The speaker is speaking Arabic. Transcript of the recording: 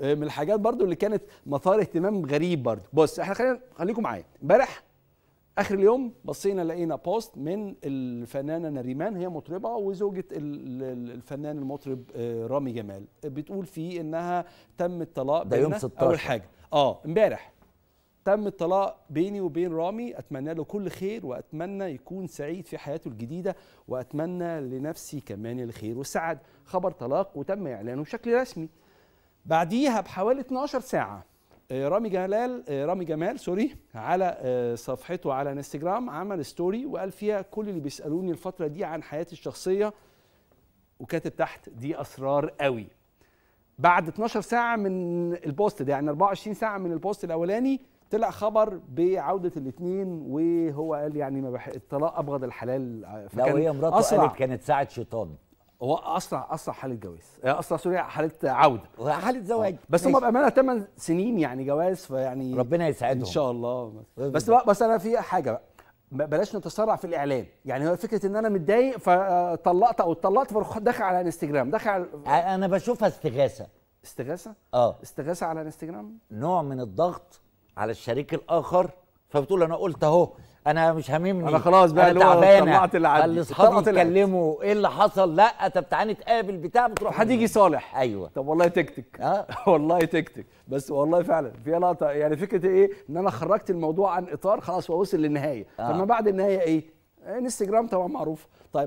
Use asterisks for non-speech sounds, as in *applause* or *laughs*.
آه، من الحاجات برضو اللي كانت مثار اهتمام غريب برضو بص احنا خلينا خليكم معايا امبارح اخر اليوم بصينا لقينا بوست من الفنانه نريمان هي مطربه وزوجه الفنان المطرب آه، رامي جمال بتقول فيه انها تم الطلاق ده يوم 16 اول حاجه اه امبارح تم الطلاق بيني وبين رامي اتمنى له كل خير واتمنى يكون سعيد في حياته الجديده واتمنى لنفسي كمان الخير والسعاده خبر طلاق وتم اعلانه بشكل رسمي بعديها بحوالي 12 ساعه آه، رامي جلال آه، رامي جمال سوري على آه، صفحته على انستجرام عمل ستوري وقال فيها كل اللي بيسالوني الفتره دي عن حياتي الشخصيه وكاتب تحت دي اسرار قوي بعد 12 ساعه من البوست ده يعني 24 ساعه من البوست الاولاني طلع خبر بعوده الاثنين وهو قال يعني ما بح... الطلاق ابغض الحلال فكان لا وهي مراته قالت كانت ساعه شيطان هو اسرع اسرع حاله جواز آه، اسرع سوري حاله عوده حاله زواج آه، بس هم بامانه 8 سنين يعني جواز فيعني ربنا يسعدهم ان شاء الله بس بقى بس انا في حاجه بقى بلاش نتسرع في الاعلان يعني هو فكره ان انا متضايق فطلقت آه، او اتطلقت فروح داخل على انستجرام داخل على... انا بشوفها استغاثه استغاثه اه استغاثه على انستجرام نوع من الضغط على الشريك الاخر فبتقول انا قلت اهو انا مش هاممني انا خلاص بقى اللي هو طلعت اللي عندي اللي اصحابي ايه اللي حصل لا طب تعالى نتقابل بتاع بتروح هتيجي صالح ايوه طب والله تكتك اه *laughs* والله تكتك بس والله فعلا في لقطه يعني فكره ايه ان انا خرجت الموضوع عن اطار خلاص هو وصل للنهايه آه. فما بعد النهايه ايه انستجرام طبعا معروف طيب